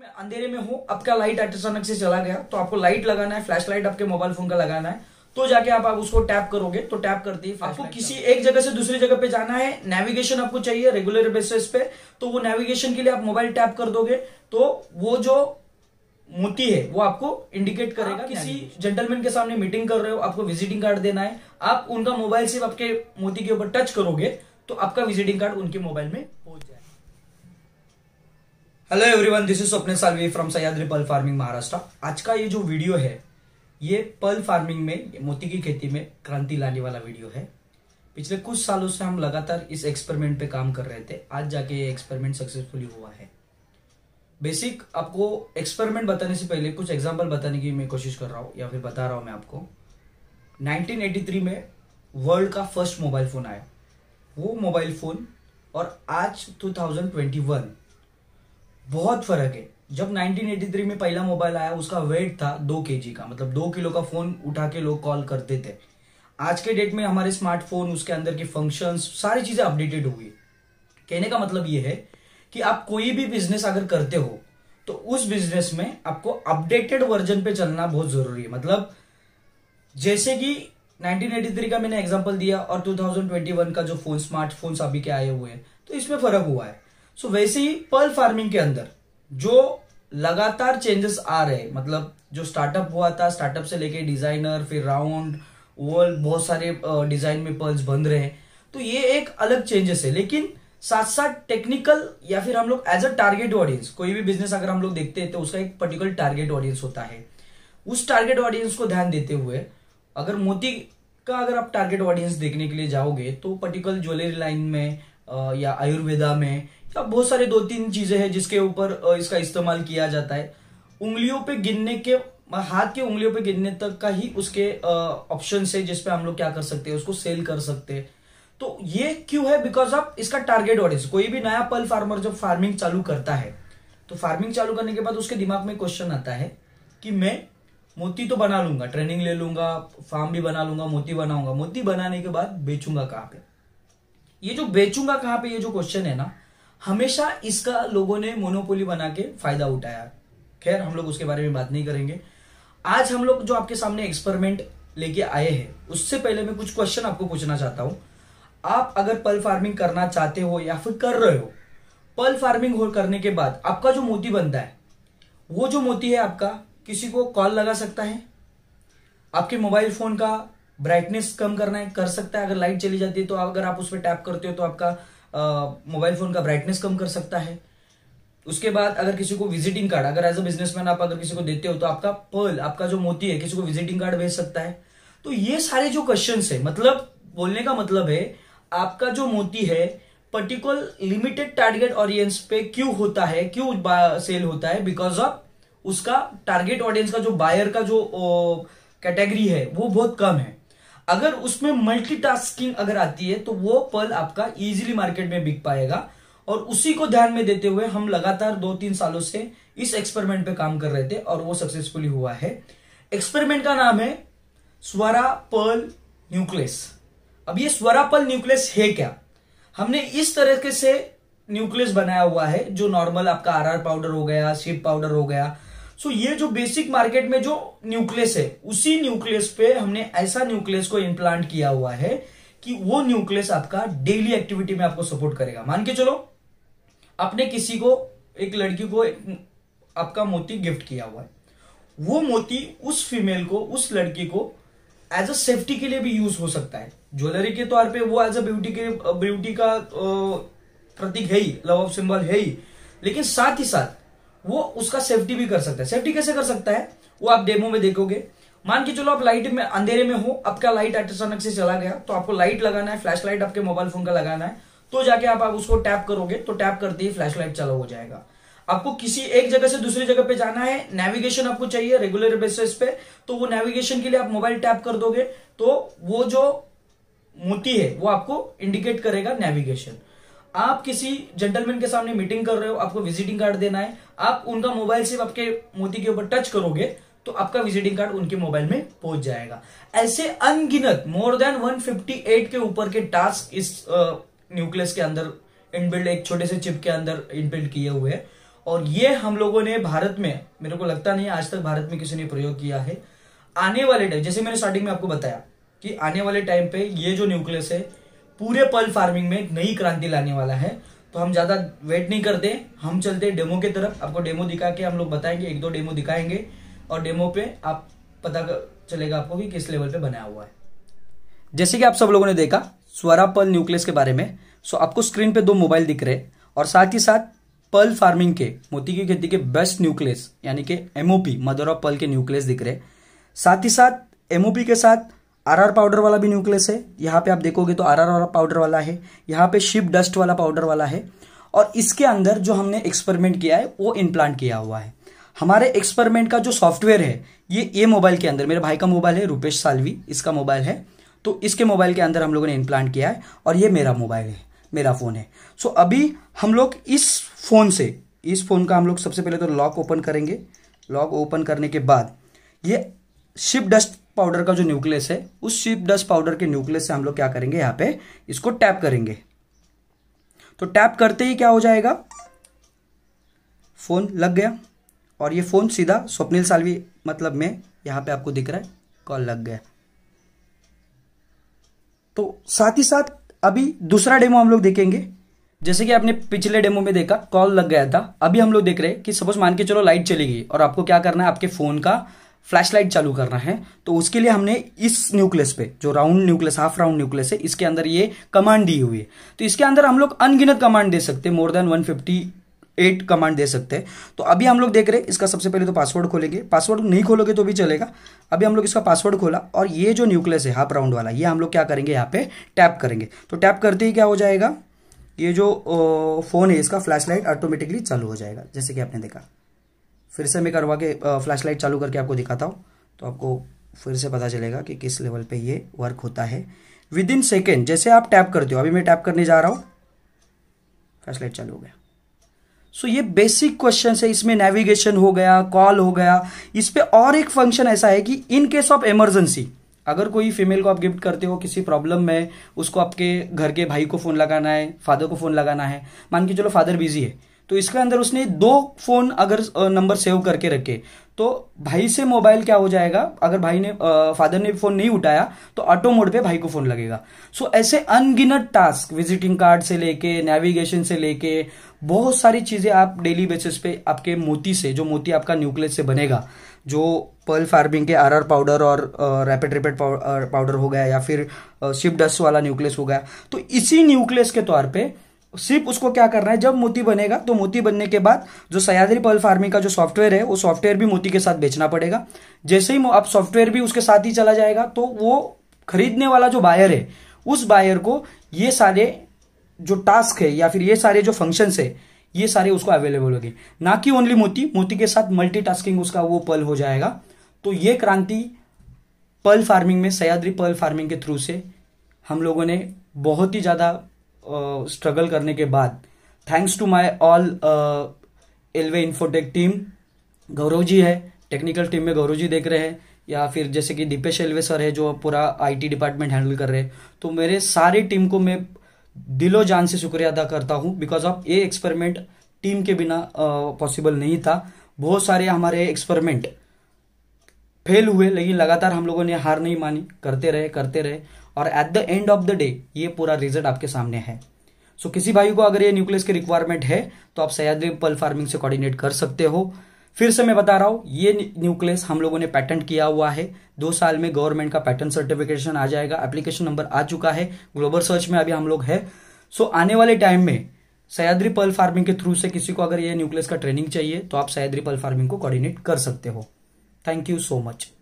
मैं अंधेरे में हूँ आपका लाइट अचानक से चला गया तो आपको लाइट लगाना है फ्लैश लाइट आपके मोबाइल फोन का लगाना है तो जाके आप, आप उसको टैप करोगे तो टैप करती है आपको किसी एक जगह से दूसरी जगह पे जाना है नेविगेशन आपको चाहिए रेगुलर बेसिस पे तो वो नेविगेशन के लिए आप मोबाइल टैप कर दोगे तो वो जो मोती है वो आपको इंडिकेट करेगा आप किसी जेंटलमैन के सामने मीटिंग कर रहे हो आपको विजिटिंग कार्ड देना है आप उनका मोबाइल सिर्फ आपके मोती के ऊपर टच करोगे तो आपका विजिटिंग कार्ड उनके मोबाइल में hello everyone this is Swapna Salvi from Sahyadri पल फार्मिंग महाराष्ट्र आज का ये जो वीडियो है ये पल फार्मिंग में मोती की खेती में क्रांति लाने वाला वीडियो है पिछले कुछ सालों से हम लगातार इस एक्सपेरिमेंट पे काम कर रहे थे आज जाके ये एक्सपेरिमेंट सक्सेसफुली हुआ है बेसिक आपको एक्सपेरिमेंट बताने से पहले कुछ एग्जाम्पल बताने की मैं कोशिश कर रहा हूँ या फिर बता रहा हूँ मैं आपको नाइनटीन में वर्ल्ड का फर्स्ट मोबाइल फ़ोन आया वो मोबाइल फ़ोन और आज टू बहुत फर्क है जब 1983 में पहला मोबाइल आया उसका वेट था दो के का मतलब दो किलो का फोन उठा के लोग कॉल करते थे आज के डेट में हमारे स्मार्टफोन उसके अंदर के फंक्शंस सारी चीजें अपडेटेड हुई कहने का मतलब ये है कि आप कोई भी बिजनेस अगर करते हो तो उस बिजनेस में आपको अपडेटेड वर्जन पे चलना बहुत जरूरी है मतलब जैसे कि 1983 का मैंने एग्जांपल दिया और 2021 का जो फोन स्मार्टफोन्स अभी के आए हुए हैं तो इसमें फर्क हुआ है सो so, वैसे ही पर्ल फार्मिंग के अंदर जो लगातार चेंजेस आ रहे मतलब जो स्टार्टअप हुआ था स्टार्टअप से लेके डिजाइनर फिर राउंड वर्ल्ड बहुत सारे डिजाइन में पर्ल्स बन रहे हैं तो ये एक अलग चेंजेस है लेकिन साथ साथ टेक्निकल या फिर हम लोग एज अ टारगेट ऑडियंस कोई भी बिजनेस अगर हम लोग देखते हैं तो उसका एक पर्टिकुलर टारगेट ऑडियंस होता है उस टारगेट ऑडियंस को ध्यान देते हुए अगर मोती का अगर आप टारगेट ऑडियंस देखने के लिए जाओगे तो पर्टिकुलर ज्वेलरी लाइन में या आयुर्वेदा में तो बहुत सारे दो तीन चीजें हैं जिसके ऊपर इसका इस्तेमाल किया जाता है उंगलियों पे गिनने के हाथ के उंगलियों पे गिनने तक का ही उसके ऑप्शन है जिसपे हम लोग क्या कर सकते हैं उसको सेल कर सकते हैं तो ये क्यों है बिकॉज ऑफ इसका टारगेट ऑडियंस कोई भी नया पल फार्मर जब फार्मिंग चालू करता है तो फार्मिंग चालू करने के बाद उसके दिमाग में क्वेश्चन आता है कि मैं मोती तो बना लूंगा ट्रेनिंग ले लूंगा फार्म भी बना लूंगा मोती बनाऊंगा मोती बनाने के बाद बेचूंगा कहां पे ये जो बेचूंगा कहां पे ये जो क्वेश्चन है ना हमेशा इसका लोगों ने मोनोपोली बना के फायदा उठाया खैर हम लोग उसके बारे में बात नहीं करेंगे आज हम लोग जो आपके सामने एक्सपेरिमेंट लेके आए हैं उससे पहले मैं कुछ क्वेश्चन आपको पूछना चाहता हूं आप अगर पल फार्मिंग करना चाहते हो या फिर कर रहे हो पल फार्मिंग हो करने के बाद आपका जो मोती बनता है वो जो मोती है आपका किसी को कॉल लगा सकता है आपके मोबाइल फोन का ब्राइटनेस कम करना है कर सकता है अगर लाइट चली जाती है तो अगर आप उस पर टैप करते हो तो आपका मोबाइल फ़ोन का ब्राइटनेस कम कर सकता है उसके बाद अगर किसी को विजिटिंग कार्ड अगर एज अ बिजनेसमैन आप अगर किसी को देते हो तो आपका पर्ल आपका जो मोती है किसी को विजिटिंग कार्ड भेज सकता है तो ये सारे जो क्वेश्चन है मतलब बोलने का मतलब है आपका जो मोती है पर्टिकुलर लिमिटेड टारगेट ऑडियंस पे क्यों होता है क्यों सेल होता है बिकॉज ऑफ उसका टारगेट ऑडियंस का जो बायर का जो कैटेगरी है वो बहुत कम है अगर उसमें मल्टीटास्किंग अगर आती है तो वो पल आपका इजीली मार्केट में बिक पाएगा और उसी को ध्यान में देते हुए हम लगातार दो तीन सालों से इस एक्सपेरिमेंट पे काम कर रहे थे और वो सक्सेसफुली हुआ है एक्सपेरिमेंट का नाम है स्वरा पल न्यूक्लियस अब ये स्वरा पल न्यूक्लियस है क्या हमने इस तरीके से न्यूक्लियस बनाया हुआ है जो नॉर्मल आपका आरआर पाउडर हो गया शिप पाउडर हो गया सो ये जो बेसिक मार्केट में जो न्यूक्लियस है उसी न्यूक्लियस पे हमने ऐसा न्यूक्लियस को इम्प्लांट किया हुआ है कि वो न्यूक्लियस आपका डेली एक्टिविटी में आपको सपोर्ट करेगा मान के चलो आपने किसी को एक लड़की को एक, आपका मोती गिफ्ट किया हुआ है वो मोती उस फीमेल को उस लड़की को एज अ सेफ्टी के लिए भी यूज हो सकता है ज्वेलरी के तौर पे वो एज अ ब्यूटी के ब्यूटी का प्रतीक है ही लव ऑफ सिंबल है ही लेकिन साथ ही साथ वो उसका सेफ्टी भी कर सकता है सेफ्टी कैसे कर सकता है वो आप डेमो में देखोगे मान के चलो आप लाइट में अंधेरे में हो आपका लाइट अचानक से चला गया तो आपको लाइट लगाना है फ्लैश लाइट आपके मोबाइल फोन का लगाना है तो जाके आप, आप उसको टैप करोगे तो टैप करते ही फ्लैश लाइट चालू हो जाएगा आपको किसी एक जगह से दूसरी जगह पे जाना है नेविगेशन आपको चाहिए रेगुलर बेसिस पे तो वो नेविगेशन के लिए आप मोबाइल टैप कर दोगे तो वो जो मोती है वो आपको इंडिकेट करेगा नेविगेशन आप किसी जेंटलमैन के सामने मीटिंग कर रहे हो आपको विजिटिंग कार्ड देना है आप उनका मोबाइल सिर्फ आपके मोती के ऊपर टच करोगे तो आपका विजिटिंग कार्ड उनके मोबाइल में पहुंच जाएगा ऐसे अनगिनत मोर देन 158 के ऊपर के टास्क इस न्यूक्लियस के अंदर इनबिल्ड एक छोटे से चिप के अंदर इनबिल्ड किए हुए हैं और ये हम लोगों ने भारत में मेरे को लगता नहीं आज तक भारत में किसी ने प्रयोग किया है आने वाले टाइम जैसे मैंने स्टार्टिंग में आपको बताया कि आने वाले टाइम पे ये जो न्यूक्लियस है पूरे पल फार्मिंग में नई क्रांति लाने वाला है तो हम ज्यादा वेट नहीं करते हम चलते डेमो की तरफ आपको डेमो दिखा के हम लोग बताएंगे एक दो डेमो दिखाएंगे और डेमो पे आप पता चलेगा आपको कि किस लेवल पे बनाया हुआ है जैसे कि आप सब लोगों ने देखा स्वरा पल न्यूक्लियस के बारे में सो आपको स्क्रीन पे दो मोबाइल दिख रहे और साथ ही साथ पल फार्मिंग के मोती की खेती के बेस्ट न्यूक्लियस यानी कि एमओपी मदर ऑफ पल के न्यूक्लियस दिख रहे साथ ही साथ एमओपी के साथ आरआर पाउडर वाला भी न्यूक्लियस है यहाँ पे आप देखोगे तो आरआर पाउडर वाला है यहाँ पे शिप डस्ट वाला पाउडर वाला है और इसके अंदर जो हमने एक्सपेरिमेंट किया है वो इम्प्लांट किया हुआ है हमारे एक्सपेरिमेंट का जो सॉफ्टवेयर है ये ये मोबाइल के अंदर मेरे भाई का मोबाइल है रूपेश सालवी इसका मोबाइल है तो इसके मोबाइल के अंदर हम लोगों ने इम्प्लांट किया है और ये मेरा मोबाइल है मेरा फ़ोन है सो so, अभी हम लोग इस फ़ोन से इस फ़ोन का हम लोग सबसे पहले तो लॉक ओपन करेंगे लॉक ओपन करने के बाद ये शिप डस्ट पाउडर का जो न्यूक्लियस है उस स्वीप डस्ट पाउडर के न्यूक्लियस से हम लोग क्या करेंगे यहां पे इसको टैप करेंगे तो टैप करते ही क्या हो जाएगा फ़ोन लग गया और ये फ़ोन सीधा स्वप्निल सालवी मतलब में यहां पे आपको दिख रहा है कॉल लग गया तो साथ ही साथ अभी दूसरा डेमो हम लोग देखेंगे जैसे कि आपने पिछले डेमो में देखा कॉल लग गया था अभी हम लोग देख रहे हैं कि सपोज मान के चलो लाइट चली गई और आपको क्या करना है आपके फ़ोन का फ्लैशलाइट चालू करना है तो उसके लिए हमने इस न्यूक्लियस पे जो round nucleus half round nucleus है इसके अंदर ये कमांड दी हुई है तो इसके अंदर हम लोग अनगिनत कमांड दे सकते हैं मोर देन 158 कमांड दे सकते हैं तो अभी हम लोग देख रहे हैं इसका सबसे पहले तो पासवर्ड खोलेंगे पासवर्ड नहीं खोलोगे तो भी चलेगा अभी हम लोग इसका पासवर्ड खोला और ये जो न्यूक्लियस है हाफ राउंड वाला ये हम लोग क्या करेंगे यहाँ पे टैप करेंगे तो टैप करते ही क्या हो जाएगा ये जो फ़ोन है इसका लाइट ऑटोमेटिकली चालू हो जाएगा जैसे कि आपने देखा फिर से मैं करवा के फ्लैश लाइट चालू करके आपको दिखाता हूँ तो आपको फिर से पता चलेगा कि किस लेवल पे ये वर्क होता है विद इन सेकेंड जैसे आप टैप करते हो अभी मैं टैप करने जा रहा हूँ फ्लैश लाइट चालू हो गया सो so, ये बेसिक क्वेश्चन है इसमें नेविगेशन हो गया कॉल हो गया इस पर और एक फंक्शन ऐसा है कि इन केस ऑफ इमरजेंसी अगर कोई फीमेल को आप गिफ्ट करते हो किसी प्रॉब्लम में उसको आपके घर के भाई को फ़ोन लगाना है फादर को फ़ोन लगाना है मान के चलो फादर बिजी है तो इसके अंदर उसने दो फोन अगर नंबर सेव करके रखे तो भाई से मोबाइल क्या हो जाएगा अगर भाई ने फादर ने फोन नहीं उठाया तो ऑटो मोड पे भाई को फोन लगेगा सो so, ऐसे अनगिनत टास्क विजिटिंग कार्ड से लेके नेविगेशन से लेके बहुत सारी चीजें आप डेली बेसिस पे आपके मोती से जो मोती आपका न्यूक्लियस से बनेगा जो पर्ल फार्मिंग के आर आर पाउडर और रैपिड रैपिड पाउडर हो गया या फिर शिप डस्ट वाला न्यूक्लियस हो गया तो इसी न्यूक्लियस के तौर पर सिर्फ उसको क्या करना है जब मोती बनेगा तो मोती बनने के बाद जो सयाद्री पल फार्मिंग का जो सॉफ्टवेयर है वो सॉफ्टवेयर भी मोती के साथ बेचना पड़ेगा जैसे ही अब सॉफ्टवेयर भी उसके साथ ही चला जाएगा तो वो खरीदने वाला जो बायर है उस बायर को ये सारे जो टास्क है या फिर ये सारे जो फंक्शन है ये सारे उसको अवेलेबल होगी ना कि ओनली मोती मोती के साथ मल्टीटास्किंग उसका वो पल हो जाएगा तो ये क्रांति पल फार्मिंग में सयाद्री पल फार्मिंग के थ्रू से हम लोगों ने बहुत ही ज़्यादा स्ट्रगल करने के बाद thanks to my all Alway Infotech team Gaurav ji है टेक्निकल टीम में गौरव जी देख रहे हैं या फिर जैसे कि दीपेश एलवे सर है जो पूरा आईटी डिपार्टमेंट हैंडल कर रहे हैं तो मेरे सारी टीम को मैं दिलो जान से शुक्रिया अदा करता हूँ बिकॉज ऑफ ये एक्सपेरिमेंट टीम के बिना पॉसिबल नहीं था बहुत सारे हमारे एक्सपेरिमेंट फेल हुए लेकिन लगातार हम लोगों ने हार नहीं मानी करते रहे करते रहे और at the end of the day ये पूरा रिजल्ट आपके सामने है सो so, किसी भाई को अगर ये न्यूक्लियस की रिक्वायरमेंट है तो आप सयाद्री पल फार्मिंग से कोऑर्डिनेट कर सकते हो फिर से मैं बता रहा हूं ये न्यूक्लियस हम लोगों ने पैटेंट किया हुआ है दो साल में गवर्नमेंट का पैटर्न सर्टिफिकेशन आ जाएगा एप्लीकेशन नंबर आ चुका है ग्लोबल सर्च में अभी हम लोग है सो so, आने वाले टाइम में सयाद्री पल फार्मिंग के थ्रू से किसी को अगर ये न्यूक्लियस का ट्रेनिंग चाहिए तो आप सयाद्री पल फार्मिंग को कोऑर्डिनेट कर सकते हो थैंक यू सो मच